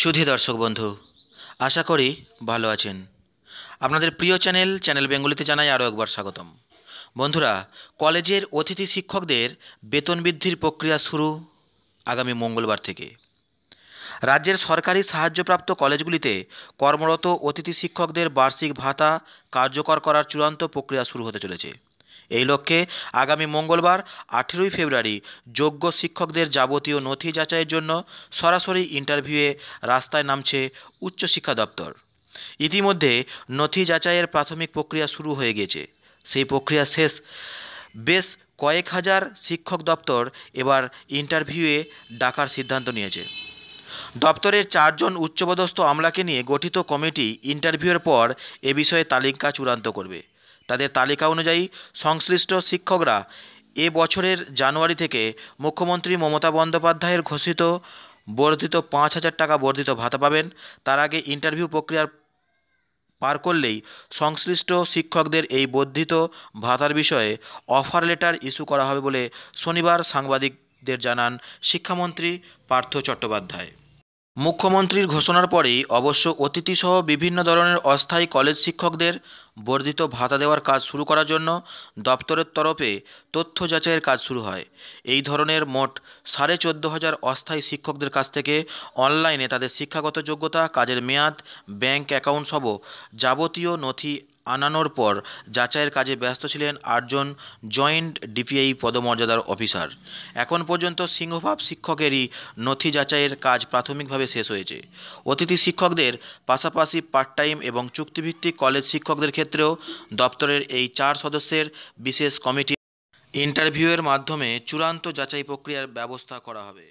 সুধী দর্শক বন্ধু আশা করি ভালো আছেন আপনাদের প্রিয় চ্যানেল চ্যানেল বেঙ্গলিতে জানাই আরও একবার স্বাগতম বন্ধুরা কলেজের অতিথি শিক্ষকদের বেতন বৃদ্ধির প্রক্রিয়া শুরু আগামী মঙ্গলবার থেকে রাজ্যের সরকারি সাহায্যপ্রাপ্ত কলেজগুলিতে কর্মরত অতিথি শিক্ষকদের বার্ষিক ভাতা কার্যকর করার চূড়ান্ত প্রক্রিয়া শুরু হতে চলেছে এই লক্ষ্যে আগামী মঙ্গলবার আঠেরোই ফেব্রুয়ারি যোগ্য শিক্ষকদের যাবতীয় নথি যাচাইয়ের জন্য সরাসরি ইন্টারভিউয়ে রাস্তায় নামছে উচ্চশিক্ষা দপ্তর ইতিমধ্যে নথি যাচাইয়ের প্রাথমিক প্রক্রিয়া শুরু হয়ে গেছে সেই প্রক্রিয়া শেষ বেশ কয়েক হাজার শিক্ষক দপ্তর এবার ইন্টারভিউয়ে ডাকার সিদ্ধান্ত নিয়েছে দপ্তরের চারজন উচ্চপদস্থ আমলাকে নিয়ে গঠিত কমিটি ইন্টারভিউয়ের পর এ বিষয়ে তালিকা চূড়ান্ত করবে তাদের তালিকা অনুযায়ী সংশ্লিষ্ট শিক্ষকরা এ বছরের জানুয়ারি থেকে মুখ্যমন্ত্রী মমতা বন্দ্যোপাধ্যায়ের ঘোষিত বর্ধিত পাঁচ হাজার টাকা বর্ধিত ভাতা পাবেন তার আগে ইন্টারভিউ প্রক্রিয়ার পার করলেই সংশ্লিষ্ট শিক্ষকদের এই বর্ধিত ভাতার বিষয়ে অফার লেটার ইস্যু করা হবে বলে শনিবার সাংবাদিকদের জানান শিক্ষামন্ত্রী পার্থ চট্টোপাধ্যায় মুখ্যমন্ত্রীর ঘোষণার পরেই অবশ্য অতিথিসহ বিভিন্ন ধরনের অস্থায়ী কলেজ শিক্ষকদের বর্ধিত ভাতা দেওয়ার কাজ শুরু করার জন্য দপ্তরের তরফে তথ্য যাচাইয়ের কাজ শুরু হয় এই ধরনের মোট সাড়ে চোদ্দো হাজার অস্থায়ী শিক্ষকদের কাছ থেকে অনলাইনে তাদের শিক্ষাগত যোগ্যতা কাজের মেয়াদ ব্যাংক অ্যাকাউন্ট সহ যাবতীয় নথি আনানোর পর যাচাইয়ের কাজে ব্যস্ত ছিলেন আটজন জয়েন্ট ডিপিআই পদমর্যাদার অফিসার এখন পর্যন্ত সিংহভাব শিক্ষকেরই নথি যাচাইয়ের কাজ প্রাথমিকভাবে শেষ হয়েছে অতিথি শিক্ষকদের পাশাপাশি পার্ট টাইম এবং চুক্তিভিত্তিক কলেজ শিক্ষকদের ক্ষেত্রেও দপ্তরের এই চার সদস্যের বিশেষ কমিটি ইন্টারভিউয়ের মাধ্যমে চূড়ান্ত যাচাই প্রক্রিয়ার ব্যবস্থা করা হবে